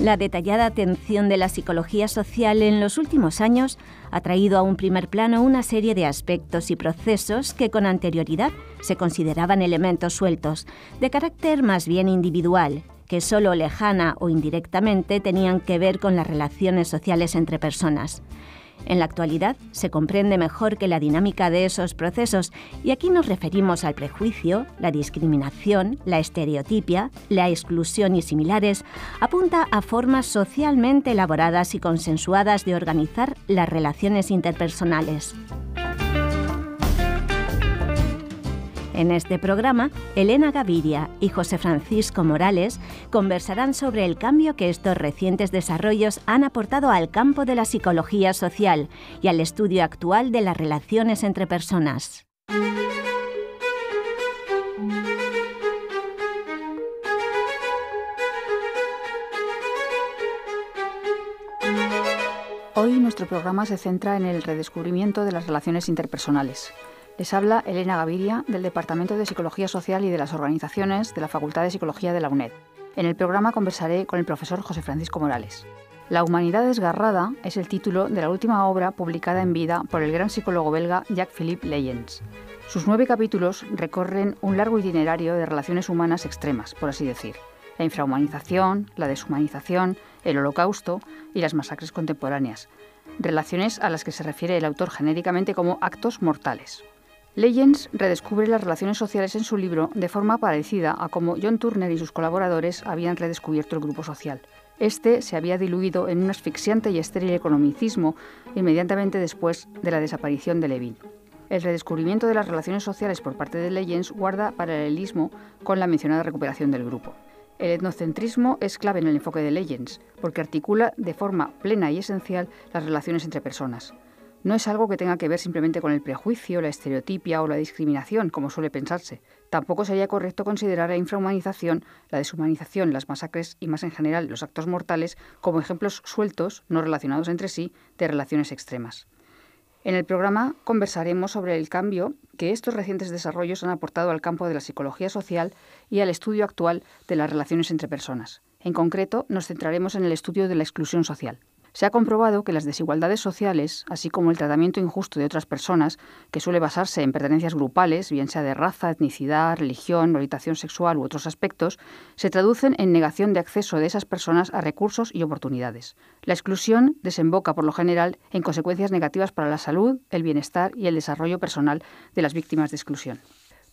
La detallada atención de la psicología social en los últimos años ha traído a un primer plano una serie de aspectos y procesos que con anterioridad se consideraban elementos sueltos, de carácter más bien individual, que solo lejana o indirectamente tenían que ver con las relaciones sociales entre personas. En la actualidad se comprende mejor que la dinámica de esos procesos y aquí nos referimos al prejuicio, la discriminación, la estereotipia, la exclusión y similares, apunta a formas socialmente elaboradas y consensuadas de organizar las relaciones interpersonales. En este programa, Elena Gaviria y José Francisco Morales conversarán sobre el cambio que estos recientes desarrollos han aportado al campo de la psicología social y al estudio actual de las relaciones entre personas. Hoy nuestro programa se centra en el redescubrimiento de las relaciones interpersonales, les habla Elena Gaviria del Departamento de Psicología Social y de las Organizaciones de la Facultad de Psicología de la UNED. En el programa conversaré con el profesor José Francisco Morales. La humanidad desgarrada es el título de la última obra publicada en vida por el gran psicólogo belga Jacques-Philippe Leyens. Sus nueve capítulos recorren un largo itinerario de relaciones humanas extremas, por así decir. La infrahumanización, la deshumanización, el holocausto y las masacres contemporáneas. Relaciones a las que se refiere el autor genéricamente como actos mortales. Legends redescubre las relaciones sociales en su libro de forma parecida a como John Turner y sus colaboradores habían redescubierto el grupo social. Este se había diluido en un asfixiante y estéril economicismo inmediatamente después de la desaparición de Levin. El redescubrimiento de las relaciones sociales por parte de Legends guarda paralelismo con la mencionada recuperación del grupo. El etnocentrismo es clave en el enfoque de Legends, porque articula de forma plena y esencial las relaciones entre personas no es algo que tenga que ver simplemente con el prejuicio, la estereotipia o la discriminación, como suele pensarse. Tampoco sería correcto considerar la infrahumanización, la deshumanización, las masacres y más en general los actos mortales como ejemplos sueltos, no relacionados entre sí, de relaciones extremas. En el programa conversaremos sobre el cambio que estos recientes desarrollos han aportado al campo de la psicología social y al estudio actual de las relaciones entre personas. En concreto, nos centraremos en el estudio de la exclusión social. Se ha comprobado que las desigualdades sociales, así como el tratamiento injusto de otras personas, que suele basarse en pertenencias grupales, bien sea de raza, etnicidad, religión, orientación sexual u otros aspectos, se traducen en negación de acceso de esas personas a recursos y oportunidades. La exclusión desemboca, por lo general, en consecuencias negativas para la salud, el bienestar y el desarrollo personal de las víctimas de exclusión.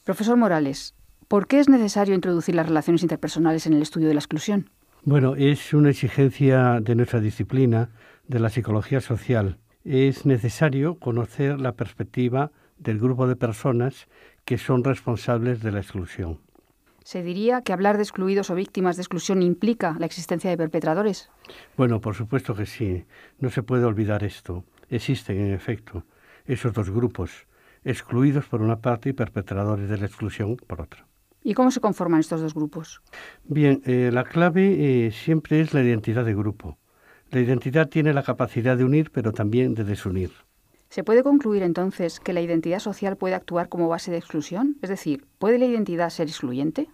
Profesor Morales, ¿por qué es necesario introducir las relaciones interpersonales en el estudio de la exclusión? Bueno, es una exigencia de nuestra disciplina, de la psicología social. Es necesario conocer la perspectiva del grupo de personas que son responsables de la exclusión. ¿Se diría que hablar de excluidos o víctimas de exclusión implica la existencia de perpetradores? Bueno, por supuesto que sí. No se puede olvidar esto. Existen, en efecto, esos dos grupos, excluidos por una parte y perpetradores de la exclusión por otra. ¿Y cómo se conforman estos dos grupos? Bien, eh, la clave eh, siempre es la identidad de grupo. La identidad tiene la capacidad de unir, pero también de desunir. ¿Se puede concluir entonces que la identidad social puede actuar como base de exclusión? Es decir, ¿puede la identidad ser excluyente?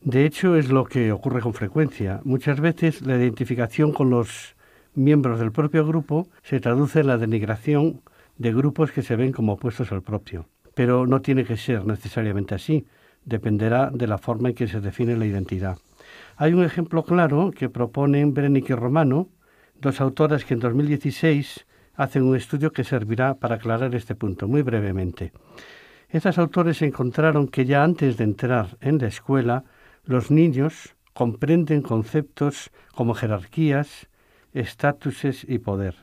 De hecho, es lo que ocurre con frecuencia. Muchas veces la identificación con los miembros del propio grupo se traduce en la denigración de grupos que se ven como opuestos al propio. Pero no tiene que ser necesariamente así dependerá de la forma en que se define la identidad. Hay un ejemplo claro que proponen Brennick y Romano, dos autoras que en 2016 hacen un estudio que servirá para aclarar este punto muy brevemente. Estas autores encontraron que ya antes de entrar en la escuela, los niños comprenden conceptos como jerarquías, estatuses y poder.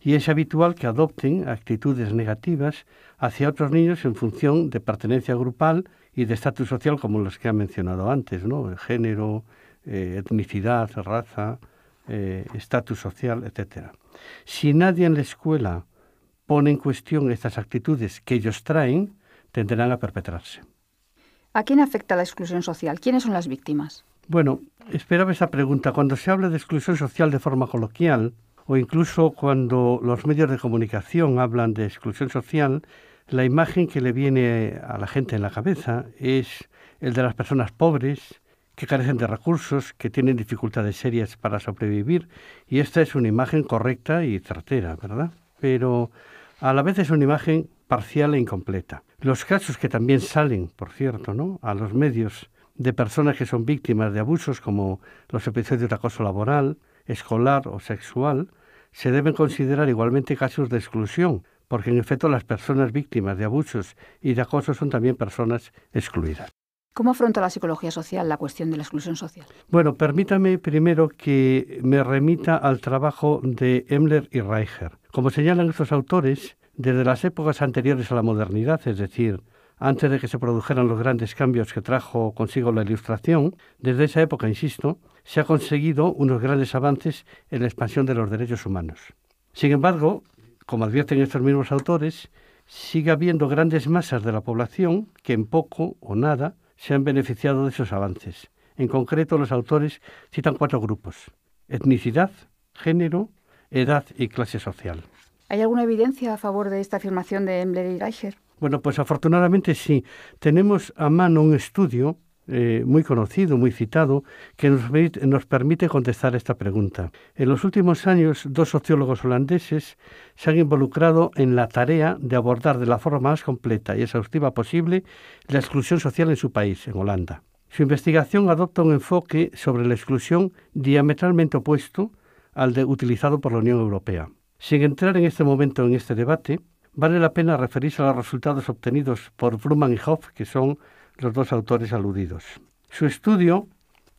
Y es habitual que adopten actitudes negativas hacia otros niños en función de pertenencia grupal, y de estatus social como los que ha mencionado antes, ¿no? género, eh, etnicidad, raza, eh, estatus social, etcétera. Si nadie en la escuela pone en cuestión estas actitudes que ellos traen, tendrán a perpetrarse. ¿A quién afecta la exclusión social? ¿Quiénes son las víctimas? Bueno, esperaba esa pregunta. Cuando se habla de exclusión social de forma coloquial, o incluso cuando los medios de comunicación hablan de exclusión social, la imagen que le viene a la gente en la cabeza es el de las personas pobres, que carecen de recursos, que tienen dificultades serias para sobrevivir, y esta es una imagen correcta y certera, ¿verdad? Pero a la vez es una imagen parcial e incompleta. Los casos que también salen, por cierto, ¿no? a los medios de personas que son víctimas de abusos como los episodios de acoso laboral, escolar o sexual, se deben considerar igualmente casos de exclusión, porque en efecto las personas víctimas de abusos y de acoso son también personas excluidas. ¿Cómo afronta la psicología social la cuestión de la exclusión social? Bueno, permítame primero que me remita al trabajo de Emler y Reicher. Como señalan estos autores, desde las épocas anteriores a la modernidad, es decir, antes de que se produjeran los grandes cambios que trajo consigo la Ilustración, desde esa época, insisto, se ha conseguido unos grandes avances en la expansión de los derechos humanos. Sin embargo, como advierten estos mismos autores, sigue habiendo grandes masas de la población que en poco o nada se han beneficiado de esos avances. En concreto, los autores citan cuatro grupos, etnicidad, género, edad y clase social. ¿Hay alguna evidencia a favor de esta afirmación de Embler y Reicher? Bueno, pues afortunadamente sí. Tenemos a mano un estudio eh, muy conocido, muy citado, que nos, permite contestar esta pregunta. En los últimos años, dos sociólogos holandeses se han involucrado en la tarea de abordar de la forma más completa y exhaustiva posible la exclusión social en su país, en Holanda. Su investigación adopta un enfoque sobre la exclusión diametralmente opuesto al de utilizado por la Unión Europea. Sin entrar en este momento en este debate, vale la pena referirse a los resultados obtenidos por Brumman y Hoff, que son los dos autores aludidos. Su estudio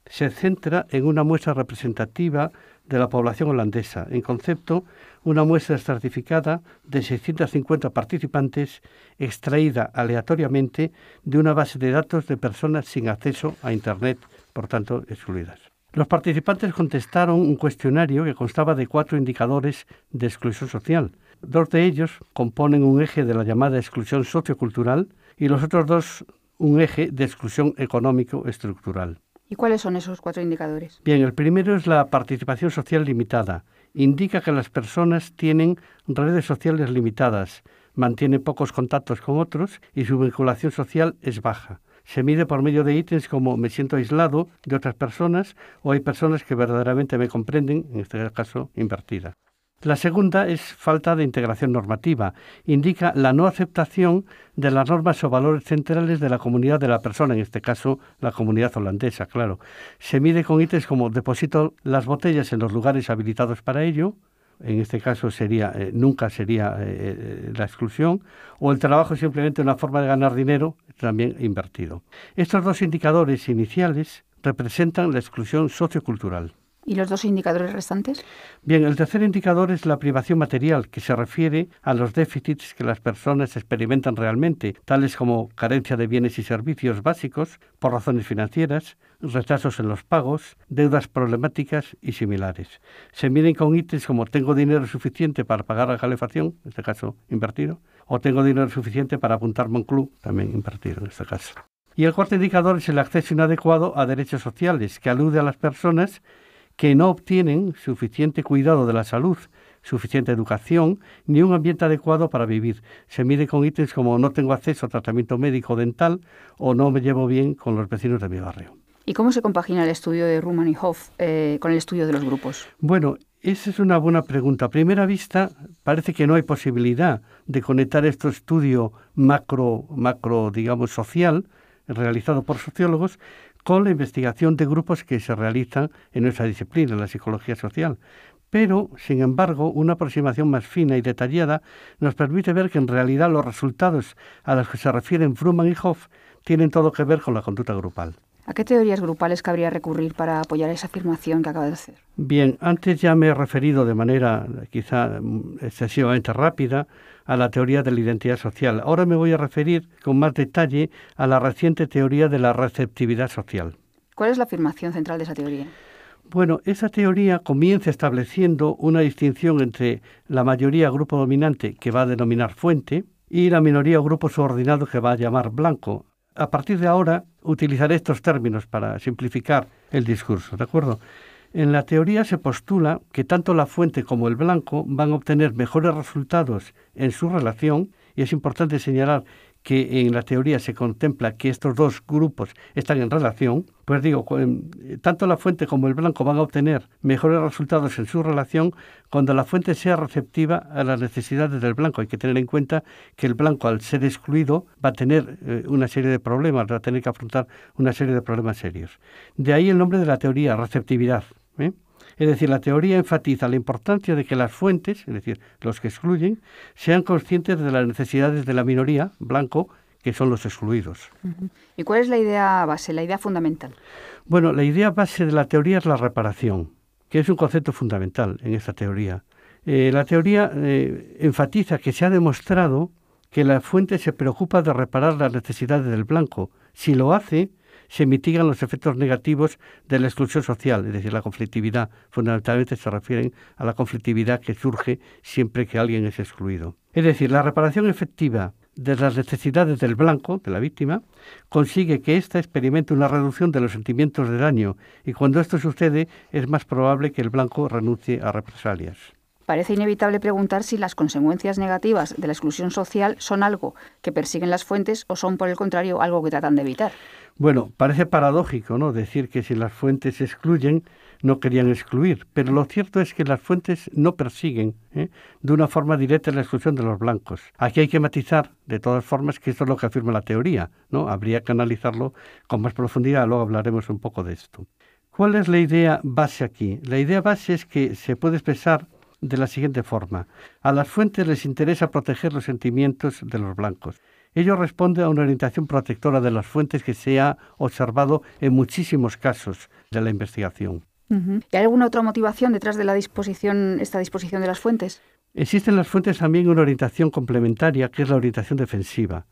se centra en una muestra representativa de la población holandesa, en concepto una muestra estratificada de 650 participantes extraída aleatoriamente de una base de datos de personas sin acceso a Internet, por tanto excluidas. Los participantes contestaron un cuestionario que constaba de cuatro indicadores de exclusión social. Dos de ellos componen un eje de la llamada exclusión sociocultural y los otros dos un eje de exclusión económico estructural. ¿Y cuáles son esos cuatro indicadores? Bien, el primero es la participación social limitada. Indica que las personas tienen redes sociales limitadas, mantienen pocos contactos con otros y su vinculación social es baja. Se mide por medio de ítems como me siento aislado de otras personas o hay personas que verdaderamente me comprenden, en este caso invertida. La segunda es falta de integración normativa. Indica la no aceptación de las normas o valores centrales de la comunidad de la persona, en este caso la comunidad holandesa, claro. Se mide con ítems como deposito las botellas en los lugares habilitados para ello, en este caso sería eh, nunca sería eh, eh, la exclusión, o el trabajo simplemente una forma de ganar dinero también invertido. Estos dos indicadores iniciales representan la exclusión sociocultural. ¿Y los dos indicadores restantes? Bien, el tercer indicador es la privación material, que se refiere a los déficits que las personas experimentan realmente, tales como carencia de bienes y servicios básicos por razones financieras, retrasos en los pagos, deudas problemáticas y similares. Se miden con ítems como tengo dinero suficiente para pagar la calefacción, en este caso invertido, o tengo dinero suficiente para apuntarme a un club, también invertido en este caso. Y el cuarto indicador es el acceso inadecuado a derechos sociales, que alude a las personas que no obtienen suficiente cuidado de la salud, suficiente educación ni un ambiente adecuado para vivir. Se mide con ítems como no tengo acceso a tratamiento médico dental o no me llevo bien con los vecinos de mi barrio. ¿Y cómo se compagina el estudio de Ruman y Hoff eh, con el estudio de los grupos? Bueno, esa es una buena pregunta. A primera vista, parece que no hay posibilidad de conectar este estudio macro, macro digamos, social, realizado por sociólogos, con la investigación de grupos que se realizan en nuestra disciplina, la psicología social. Pero, sin embargo, una aproximación más fina y detallada nos permite ver que en realidad los resultados a los que se refieren Fruman y Hoff tienen todo que ver con la conducta grupal. ¿A qué teorías grupales cabría recurrir para apoyar esa afirmación que acaba de hacer? Bien, antes ya me he referido de manera quizá mm, excesivamente rápida a la teoría de la identidad social. Ahora me voy a referir con más detalle a la reciente teoría de la receptividad social. ¿Cuál es la afirmación central de esa teoría? Bueno, esa teoría comienza estableciendo una distinción entre la mayoría grupo dominante, que va a denominar fuente, y la minoría grupo subordinado, que va a llamar blanco. A partir de ahora, utilizaré estos términos para simplificar el discurso, ¿de acuerdo? En la teoría se postula que tanto la fuente como el blanco van a obtener mejores resultados en su relación, y es importante señalar que en la teoría se contempla que estos dos grupos están en relación, pues digo, em, tanto la fuente como el blanco van a obtener mejores resultados en su relación cuando la fuente sea receptiva a las necesidades del blanco. Hay que tener en cuenta que el blanco, al ser excluido, va a tener eh, una serie de problemas, va a tener que afrontar una serie de problemas serios. De ahí el nombre de la teoría, receptividad. ¿eh? Es decir, la teoría enfatiza la importancia de que las fuentes, es decir, los que excluyen, sean conscientes de las necesidades de la minoría, blanco, que son los excluidos. ¿Y cuál es la idea base, la idea fundamental? Bueno, la idea base de la teoría es la reparación, que es un concepto fundamental en esta teoría. Eh, la teoría eh, enfatiza que se ha demostrado que la fuente se preocupa de reparar las necesidades del blanco. Si lo hace, se mitigan los efectos negativos de la exclusión social, es decir, la conflictividad. Fundamentalmente se refieren a la conflictividad que surge siempre que alguien es excluido. Es decir, la reparación efectiva de las necesidades del blanco, de la víctima, consigue que ésta experimente una reducción de los sentimientos de daño y cuando esto sucede es más probable que el blanco renuncie a represalias. Parece inevitable preguntar si las consecuencias negativas de la exclusión social son algo que persiguen las fuentes o son, por el contrario, algo que tratan de evitar. Bueno, parece paradójico, ¿no? Decir que si las fuentes excluyen, no querían excluir, pero lo cierto es que las fuentes no persiguen ¿eh? de una forma directa la exclusión de los blancos. Aquí hay que matizar, de todas formas, que esto es lo que afirma la teoría, ¿no? Habría que analizarlo con más profundidad, luego hablaremos un poco de esto. ¿Cuál es la idea base aquí? La idea base es que se puede expresar de la siguiente forma. A las fuentes les interesa proteger los sentimientos de los blancos. Ello responde a una orientación protectora de las fuentes que se ha observado en muchísimos casos de la investigación. ¿Y hay alguna otra motivación detrás de la disposición, esta disposición de las fuentes? Existen en las fuentes también una orientación complementaria, que es la orientación defensiva.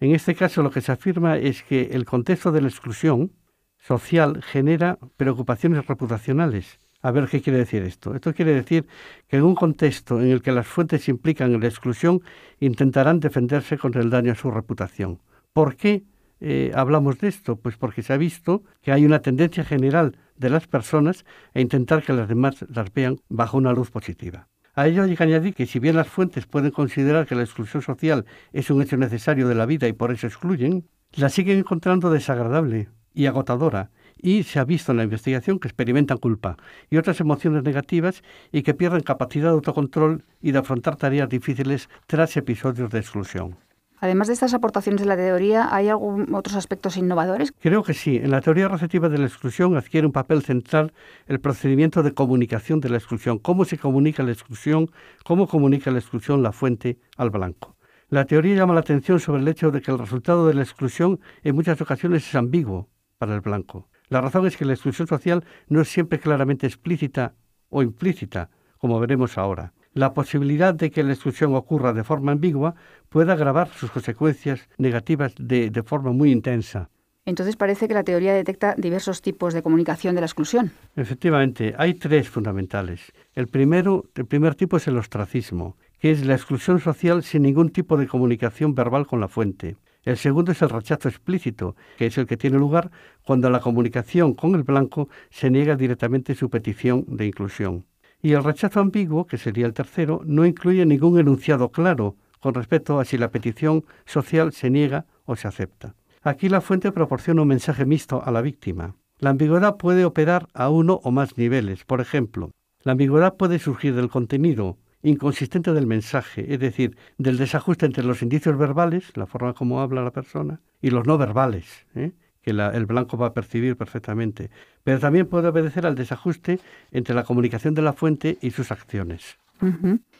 En este caso, lo que se afirma es que el contexto de la exclusión social genera preocupaciones reputacionales a ver qué quiere decir esto. Esto quiere decir que en un contexto en el que las fuentes implican la exclusión, intentarán defenderse contra el daño a su reputación. ¿Por qué eh, hablamos de esto? Pues porque se ha visto que hay una tendencia general de las personas a intentar que las demás las vean bajo una luz positiva. A ello hay que añadir que si bien las fuentes pueden considerar que la exclusión social es un hecho necesario de la vida y por eso excluyen, la siguen encontrando desagradable y agotadora, y se ha visto en la investigación que experimentan culpa y otras emociones negativas y que pierden capacidad de autocontrol y de afrontar tareas difíciles tras episodios de exclusión. Además de estas aportaciones de la teoría, ¿hay otros aspectos innovadores? Creo que sí. En la teoría receptiva de la exclusión adquiere un papel central el procedimiento de comunicación de la exclusión, cómo se comunica la exclusión, cómo comunica la exclusión la fuente al blanco. La teoría llama la atención sobre el hecho de que el resultado de la exclusión en muchas ocasiones es ambiguo para el blanco. La razón es que la exclusión social no es siempre claramente explícita o implícita, como veremos ahora. La posibilidad de que la exclusión ocurra de forma ambigua puede agravar sus consecuencias negativas de, de forma muy intensa. Entonces parece que la teoría detecta diversos tipos de comunicación de la exclusión. Efectivamente, hay tres fundamentales. El primero, el primer tipo es el ostracismo, que es la exclusión social sin ningún tipo de comunicación verbal con la fuente. El segundo es el rechazo explícito, que es el que tiene lugar cuando la comunicación con el blanco se niega directamente su petición de inclusión. Y el rechazo ambiguo, que sería el tercero, no incluye ningún enunciado claro con respecto a si la petición social se niega o se acepta. Aquí la fuente proporciona un mensaje mixto a la víctima. La ambigüedad puede operar a uno o más niveles. Por ejemplo, la ambigüedad puede surgir del contenido, inconsistente del mensaje, es decir, del desajuste entre los indicios verbales, la forma como habla la persona, y los no verbales, ¿eh? que el blanco va a percibir perfectamente. Pero también puede obedecer al desajuste entre la comunicación de la fuente y sus acciones.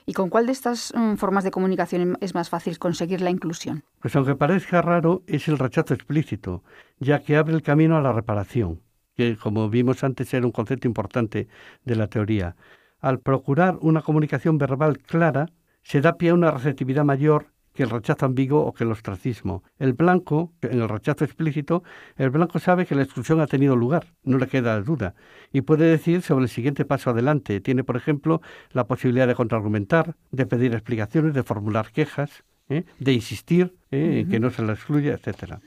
¿Y con cuál de estas mm, formas de comunicación em, es más fácil conseguir la inclusión? Pues aunque parezca raro, es el rechazo explícito, ya que abre el camino a la reparación, que como vimos antes era un concepto importante de la teoría al procurar una comunicación verbal clara, se da pie a una receptividad mayor que el rechazo ambiguo o que el ostracismo. El blanco, en el rechazo explícito, el blanco sabe que la exclusión ha tenido lugar, no le queda duda, y puede decir sobre el siguiente paso adelante. Tiene, por ejemplo, la posibilidad de contraargumentar, de pedir explicaciones, de formular quejas. ¿eh? de insistir en ¿eh? que no se la excluya, etcétera.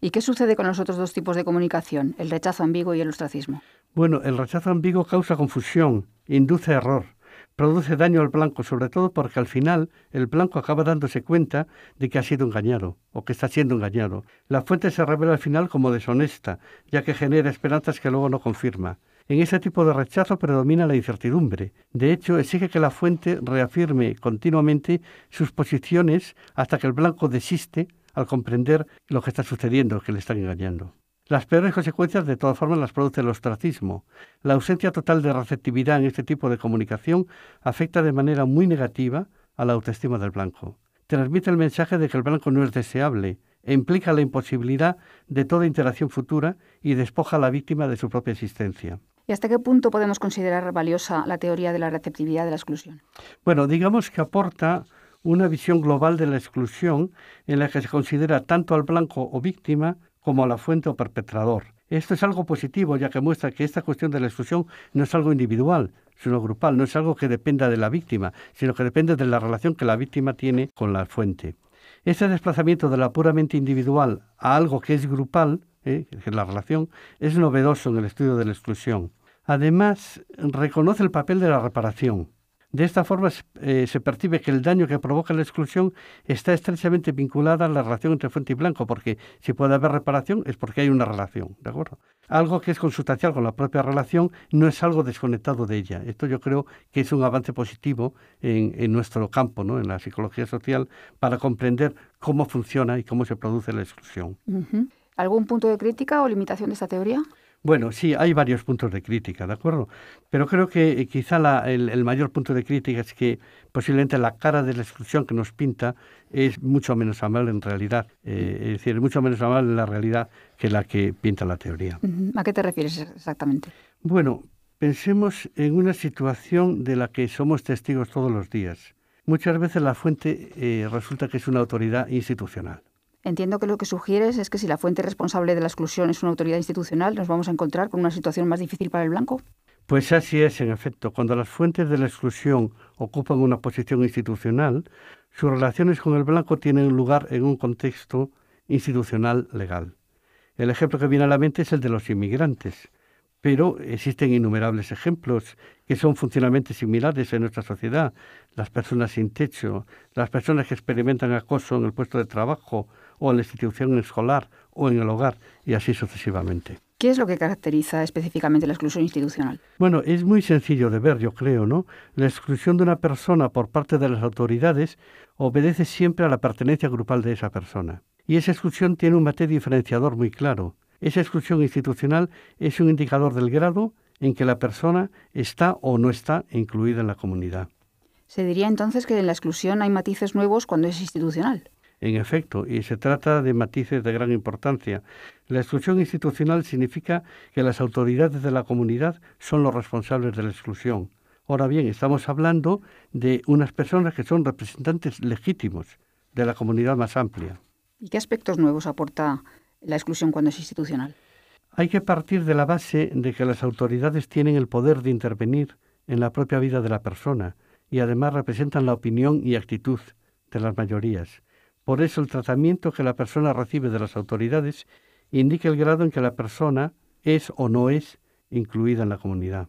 ¿Y qué sucede con los otros dos tipos de comunicación, el rechazo ambiguo y el ostracismo? Bueno, el rechazo ambiguo causa confusión, induce error, produce daño al blanco, sobre todo porque al final el blanco acaba dándose cuenta de que ha sido engañado o que está siendo engañado. La fuente se revela al final como deshonesta, ya que genera esperanzas que luego no confirma. En ese tipo de rechazo predomina la incertidumbre. De hecho, exige que la fuente reafirme continuamente sus posiciones hasta que el blanco desiste al comprender lo que está sucediendo, que le están engañando. Las peores consecuencias, de todas formas, las produce el ostracismo. La ausencia total de receptividad en este tipo de comunicación afecta de manera muy negativa a la autoestima del blanco. Transmite el mensaje de que el blanco no es deseable e implica la imposibilidad de toda interacción futura y despoja a la víctima de su propia existencia. ¿Y hasta qué punto podemos considerar valiosa la teoría de la receptividad de la exclusión? Bueno, digamos que aporta una visión global de la exclusión en la que se considera tanto al blanco o víctima como a la fuente o perpetrador. Esto es algo positivo, ya que muestra que esta cuestión de la exclusión no es algo individual, sino grupal, no es algo que dependa de la víctima, sino que depende de la relación que la víctima tiene con la fuente. Este desplazamiento de la puramente individual a algo que es grupal, ¿eh? la relación, es novedoso en el estudio de la exclusión. Además, reconoce el papel de la reparación, de esta forma eh, se percibe que el daño que provoca la exclusión está estrechamente vinculada a la relación entre fuente y blanco, porque si puede haber reparación es porque hay una relación, ¿de acuerdo? Algo que es consustancial con la propia relación no es algo desconectado de ella. Esto yo creo que es un avance positivo en, nuestro campo, ¿no? en la psicología social, para comprender cómo funciona y cómo se produce la exclusión. ¿Algún punto de crítica o limitación de esta teoría? Bueno, sí, hay varios puntos de crítica, ¿de acuerdo? Pero creo que eh, quizá el, mayor punto de crítica es que posiblemente la cara de la exclusión que nos pinta es mucho menos amable en realidad, eh, es decir, mucho menos amable en la realidad que la que pinta la teoría. ¿A qué te refieres exactamente? Bueno, pensemos en una situación de la que somos testigos todos los días. Muchas veces la fuente eh, resulta que es una autoridad institucional. Entiendo que lo que sugieres es que si la fuente responsable de la exclusión es una autoridad institucional, nos vamos a encontrar con una situación más difícil para el blanco. Pues así es, en efecto. Cuando las fuentes de la exclusión ocupan una posición institucional, sus relaciones con el blanco tienen lugar en un contexto institucional legal. El ejemplo que viene a la mente es el de los inmigrantes, pero existen innumerables ejemplos que son funcionalmente similares en nuestra sociedad. Las personas sin techo, las personas que experimentan acoso en el puesto de trabajo, o en la institución escolar o en el hogar y así sucesivamente. ¿Qué es lo que caracteriza específicamente la exclusión institucional? Bueno, es muy sencillo de ver, yo creo, ¿no? La exclusión de una persona por parte de las autoridades obedece siempre a la pertenencia grupal de esa persona. Y esa exclusión tiene un matiz diferenciador muy claro. Esa exclusión institucional es un indicador del grado en que la persona está o no está incluida en la comunidad. Se diría entonces que en la exclusión hay matices nuevos cuando es institucional. En efecto, y se trata de matices de gran importancia. La exclusión institucional significa que las autoridades de la comunidad son los responsables de la exclusión. Ahora bien, estamos hablando de unas personas que son representantes legítimos de la comunidad más amplia. ¿Y qué aspectos nuevos aporta la exclusión cuando es institucional? Hay que partir de la base de que las autoridades tienen el poder de intervenir en la propia vida de la persona y además representan la opinión y actitud de las mayorías. Por eso el tratamiento que la persona recibe de las autoridades indica el grado en que la persona es o no es incluida en la comunidad.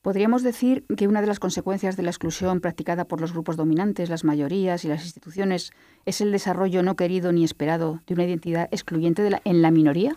Podríamos decir que una de las consecuencias de la exclusión practicada por los grupos dominantes, las mayorías y las instituciones es el desarrollo no querido ni esperado de una identidad excluyente en la minoría.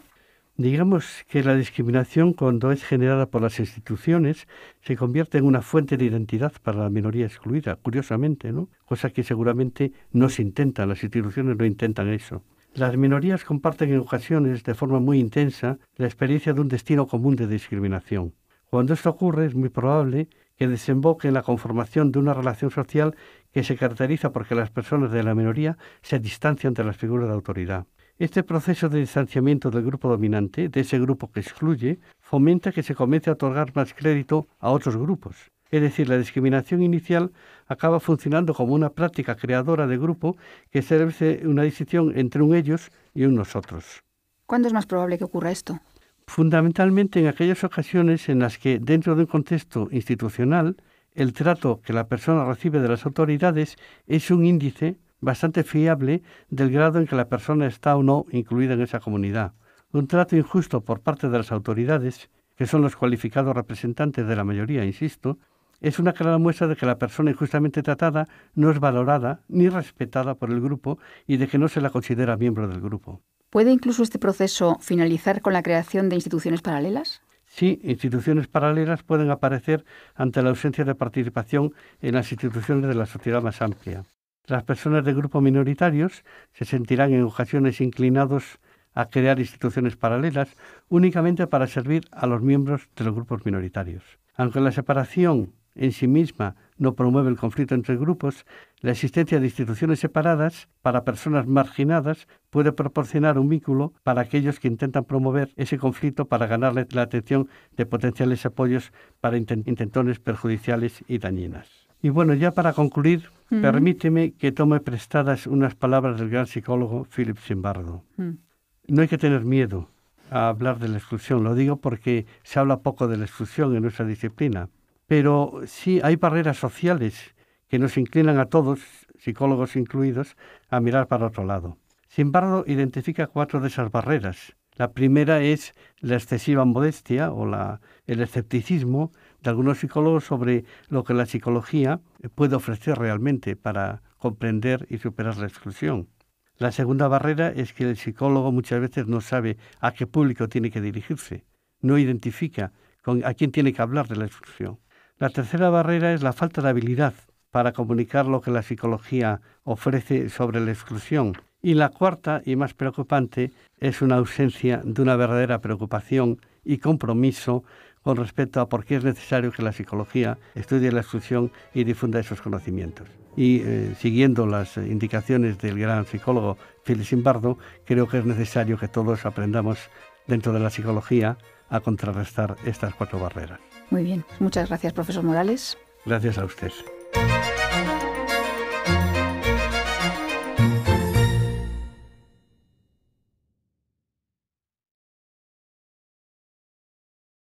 Digamos que la discriminación, cuando es generada por las instituciones, se convierte en una fuente de identidad para la minoría excluida, curiosamente, ¿no? Cosa que seguramente no se intenta, las instituciones no intentan eso. Las minorías comparten en ocasiones, de forma muy intensa, la experiencia de un destino común de discriminación. Cuando esto ocurre, es muy probable que desemboque en la conformación de una relación social que se caracteriza porque las personas de la minoría se distancian de las figuras de autoridad. Este proceso de distanciamiento del grupo dominante, de ese grupo que excluye, fomenta que se comience a otorgar más crédito a otros grupos. Es decir, la discriminación inicial acaba funcionando como una práctica creadora de grupo que establece una distinción entre un ellos y un nosotros. ¿Cuándo es más probable que ocurra esto? Fundamentalmente en aquellas ocasiones en las que, dentro de un contexto institucional, el trato que la persona recibe de las autoridades es un índice bastante fiable del grado en que la persona está o no incluida en esa comunidad. Un trato injusto por parte de las autoridades, que son los cualificados representantes de la mayoría, insisto, es una clara muestra de que la persona injustamente tratada no es valorada ni respetada por el grupo y de que no se la considera miembro del grupo. ¿Puede incluso este proceso finalizar con la creación de instituciones paralelas? Sí, instituciones paralelas pueden aparecer ante la ausencia de participación en las instituciones de la sociedad más amplia. Las personas de grupos minoritarios se sentirán en ocasiones inclinados a crear instituciones paralelas únicamente para servir a los miembros de los grupos minoritarios. Aunque la separación en sí misma no promueve el conflicto entre grupos, la existencia de instituciones separadas para personas marginadas puede proporcionar un vínculo para aquellos que intentan promover ese conflicto para ganarle la atención de potenciales apoyos para intentones perjudiciales y dañinas. Y bueno, ya para concluir, permíteme que tome prestadas unas palabras del gran psicólogo Philip Simbardo. No hay que tener miedo a hablar de la exclusión, lo digo porque se habla poco de la exclusión en nuestra disciplina, pero sí hay barreras sociales que nos inclinan a todos, psicólogos incluidos, a mirar para otro lado. Simbardo identifica cuatro de esas barreras. La primera es la excesiva modestia o el escepticismo algunos psicólogos sobre lo que la psicología puede ofrecer realmente para comprender y superar la exclusión. La segunda barrera es que el psicólogo muchas veces no sabe a qué público tiene que dirigirse, no identifica con a quién tiene que hablar de la exclusión. La tercera barrera es la falta de habilidad para comunicar lo que la psicología ofrece sobre la exclusión. Y la cuarta y más preocupante es una ausencia de una verdadera preocupación y compromiso con respecto a por qué es necesario que la psicología estudie la exclusión y difunda esos conocimientos. Y eh, siguiendo las indicaciones del gran psicólogo Félix simbardo creo que es necesario que todos aprendamos dentro de la psicología a contrarrestar estas cuatro barreras. Muy bien, muchas gracias, profesor Morales. Gracias a usted.